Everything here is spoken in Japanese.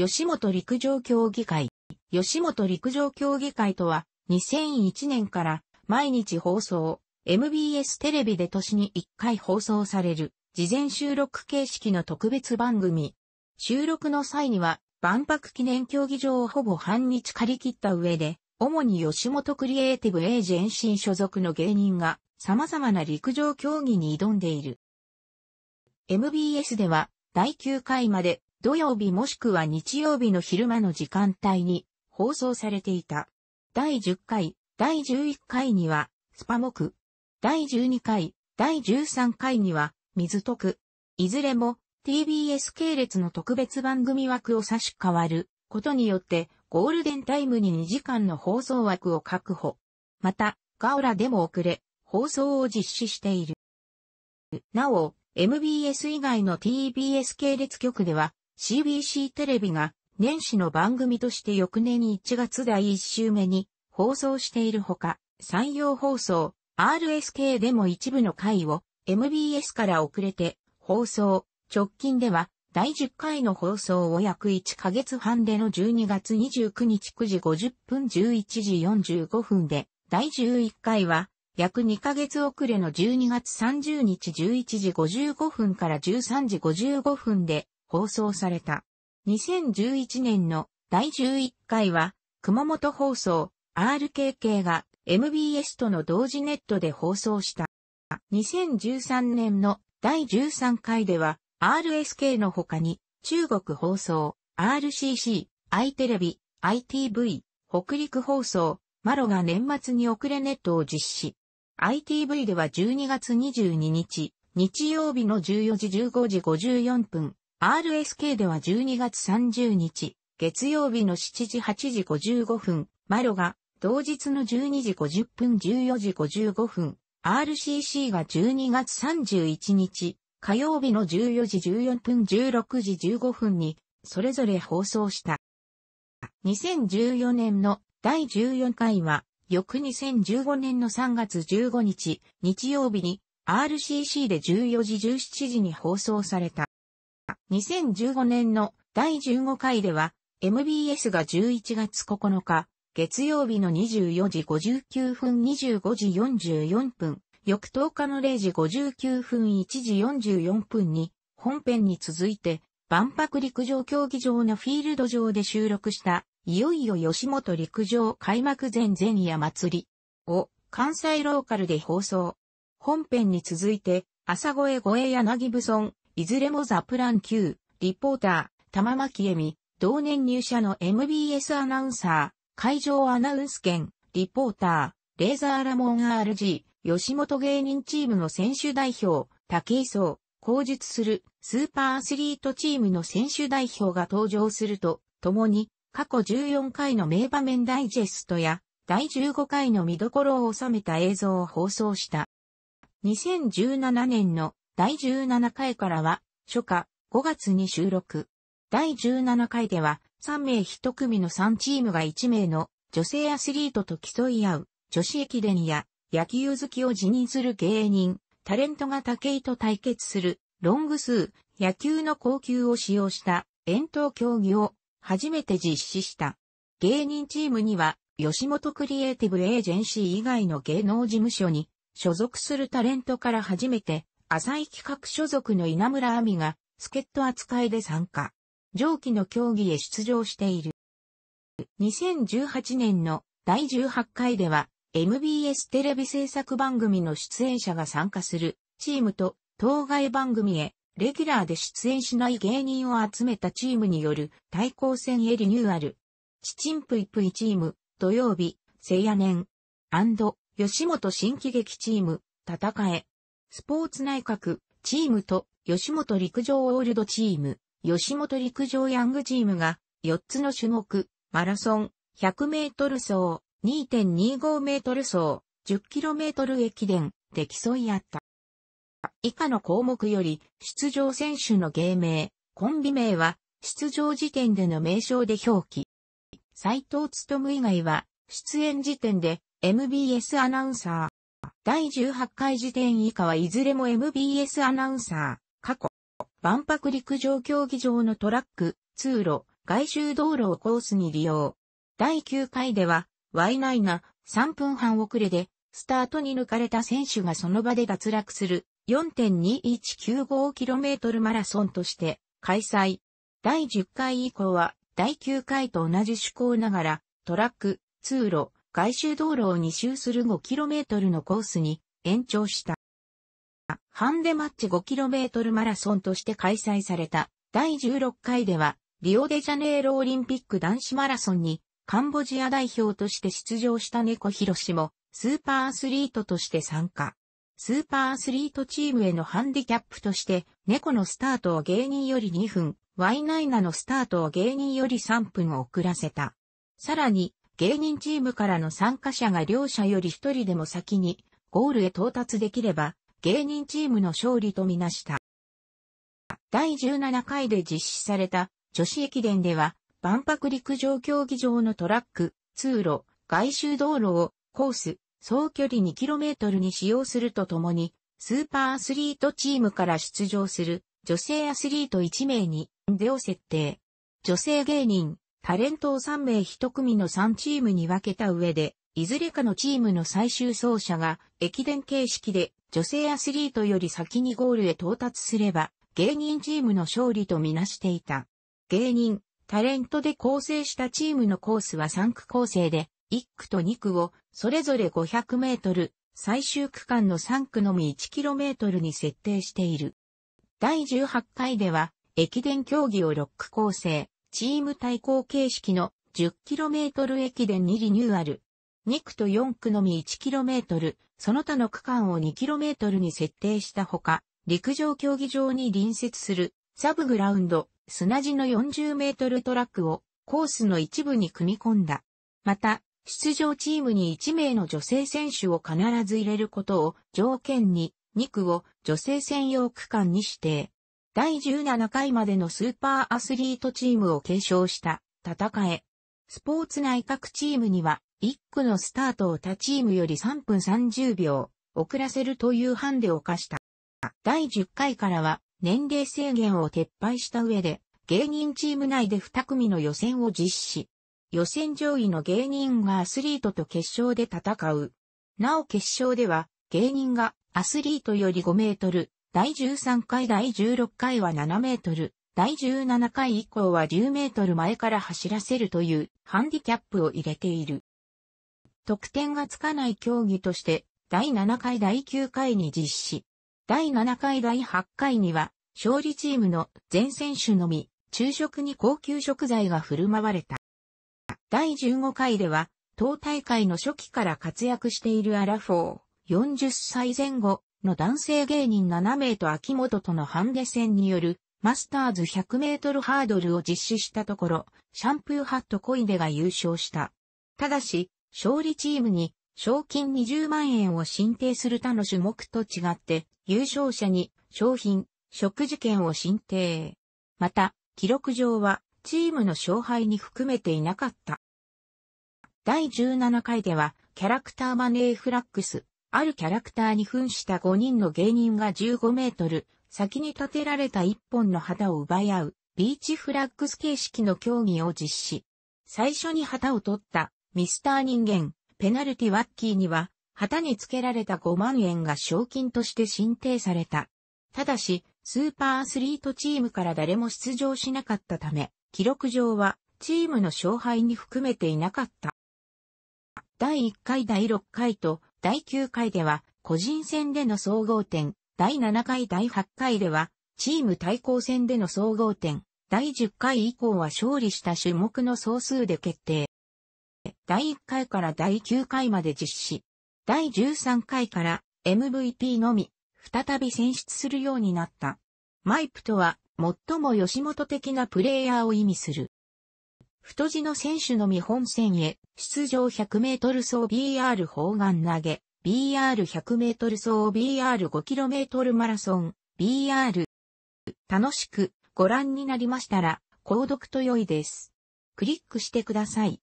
吉本陸上競技会。吉本陸上競技会とは、2001年から毎日放送、MBS テレビで年に1回放送される、事前収録形式の特別番組。収録の際には、万博記念競技場をほぼ半日借り切った上で、主に吉本クリエイティブエージェンシー所属の芸人が様々な陸上競技に挑んでいる。MBS では第9回まで土曜日もしくは日曜日の昼間の時間帯に放送されていた。第10回、第11回には、スパモク。第12回、第13回には、水徳。いずれも、TBS 系列の特別番組枠を差し替わることによって、ゴールデンタイムに2時間の放送枠を確保。また、ガオラでも遅れ、放送を実施している。なお、MBS 以外の TBS 系列局では、CBC テレビが年始の番組として翌年1月第1週目に放送しているほか、山陽放送、RSK でも一部の回を MBS から遅れて放送、直近では第10回の放送を約1ヶ月半での12月29日9時50分11時45分で、第11回は約2ヶ月遅れの12月30日11時55分から13時55分で放送された。2011年の第11回は、熊本放送 RKK が MBS との同時ネットで放送した。2013年の第13回では、RSK の他に、中国放送、RCC、i テレビ、ITV、北陸放送、マロが年末に遅れネットを実施。ITV では12月22日、日曜日の14時15時54分、RSK では12月30日、月曜日の7時8時55分、マロが、同日の12時50分14時55分、RCC が12月31日、火曜日の14時14分16時15分に、それぞれ放送した。2014年の第14回は、翌2015年の3月15日、日曜日に、RCC で14時17時に放送された。2015年の第15回では、MBS が11月9日、月曜日の24時59分25時44分、翌10日の0時59分1時44分に、本編に続いて、万博陸上競技場のフィールド上で収録した、いよいよ吉本陸上開幕前前夜祭りを関西ローカルで放送。本編に続いて、朝声声柳ぶそん。いずれもザプラン級、リポーター、玉巻恵美、同年入社の MBS アナウンサー、会場アナウンス兼、リポーター、レーザーラモン RG、吉本芸人チームの選手代表、武井壮、口述するスーパーアスリートチームの選手代表が登場すると、共に過去14回の名場面ダイジェストや第15回の見どころを収めた映像を放送した。2017年の第17回からは、初夏、5月に収録。第17回では、3名1組の3チームが1名の女性アスリートと競い合う、女子駅伝や野球好きを辞任する芸人、タレントが竹井と対決する、ロングスー、野球の高級を使用した遠投競技を初めて実施した。芸人チームには、吉本クリエイティブエージェンシー以外の芸能事務所に所属するタレントから初めて浅井企画所属の稲村亜美が、助っ人扱いで参加。上記の競技へ出場している。2018年の第18回では、MBS テレビ制作番組の出演者が参加するチームと、当該番組へ、レギュラーで出演しない芸人を集めたチームによる対抗戦へリニューアル。チチンプイプイチーム、土曜日、聖夜年吉本新喜劇チーム、戦え。スポーツ内閣、チームと、吉本陸上オールドチーム、吉本陸上ヤングチームが、4つの種目、マラソン、100メートル走、2.25メートル走、10キロメートル駅伝で競い合った。以下の項目より、出場選手の芸名、コンビ名は、出場時点での名称で表記。斎藤む以外は、出演時点で、MBS アナウンサー、第18回時点以下はいずれも MBS アナウンサー、過去、万博陸上競技場のトラック、通路、外周道路をコースに利用。第9回では、ワイナイが3分半遅れで、スタートに抜かれた選手がその場で脱落する 4.2195km マラソンとして開催。第10回以降は第9回と同じ趣向ながらトラック、通路、外周道路を2周する 5km のコースに延長した。ハンデマッチ 5km マラソンとして開催された第16回では、リオデジャネイロオリンピック男子マラソンにカンボジア代表として出場した猫ひろしもスーパーアスリートとして参加。スーパーアスリートチームへのハンディキャップとして猫のスタートを芸人より2分、ワイナイナのスタートを芸人より3分遅らせた。さらに、芸人チームからの参加者が両者より一人でも先にゴールへ到達できれば、芸人チームの勝利とみなした。第17回で実施された女子駅伝では、万博陸上競技場のトラック、通路、外周道路をコース、総距離 2km に使用するとともに、スーパーアスリートチームから出場する女性アスリート1名に、腕を設定。女性芸人、タレントを3名1組の3チームに分けた上で、いずれかのチームの最終走者が駅伝形式で女性アスリートより先にゴールへ到達すれば、芸人チームの勝利とみなしていた。芸人、タレントで構成したチームのコースは3区構成で、1区と2区をそれぞれ500メートル、最終区間の3区のみ1キロメートルに設定している。第18回では、駅伝競技を6区構成、チーム対抗形式の 10km 駅伝にリニューアル。2区と4区のみ 1km、その他の区間を 2km に設定したほか、陸上競技場に隣接するサブグラウンド、砂地の40メートルトラックをコースの一部に組み込んだ。また、出場チームに1名の女性選手を必ず入れることを条件に2区を女性専用区間に指定。第17回までのスーパーアスリートチームを継承した戦え。スポーツ内閣チームには、1区のスタートを他チームより3分30秒遅らせるというハンデを課した。第10回からは年齢制限を撤廃した上で芸人チーム内で2組の予選を実施。予選上位の芸人がアスリートと決勝で戦う。なお決勝では芸人がアスリートより5メートル、第13回第16回は7メートル、第17回以降は10メートル前から走らせるというハンディキャップを入れている。得点がつかない競技として、第7回第9回に実施。第7回第8回には、勝利チームの全選手のみ、昼食に高級食材が振る舞われた。第15回では、当大会の初期から活躍しているアラフォー、40歳前後の男性芸人7名と秋元とのハンデ戦によるマスターズ100メートルハードルを実施したところ、シャンプーハットコイデが優勝した。ただし、勝利チームに賞金20万円を申請する他の種目と違って、優勝者に商品、食事券を申請。また、記録上はチームの勝敗に含めていなかった。第17回では、キャラクターマネーフラックス、あるキャラクターに扮した5人の芸人が15メートル、先に立てられた1本の旗を奪い合う、ビーチフラッグス形式の競技を実施。最初に旗を取った、ミスター人間、ペナルティワッキーには、旗につけられた5万円が賞金として申請された。ただし、スーパーアスリートチームから誰も出場しなかったため、記録上はチームの勝敗に含めていなかった。第1回第6回と第9回では、個人戦での総合点、第7回第8回では、チーム対抗戦での総合点、第10回以降は勝利した種目の総数で決定。第1回から第9回まで実施。第13回から MVP のみ、再び選出するようになった。マイプとは、最も吉本的なプレイヤーを意味する。太字の選手の見本戦へ、出場100メートル走 BR 砲丸投げ、BR100 メートル走 BR5 キロメートルマラソン、BR。楽しくご覧になりましたら、購読と良いです。クリックしてください。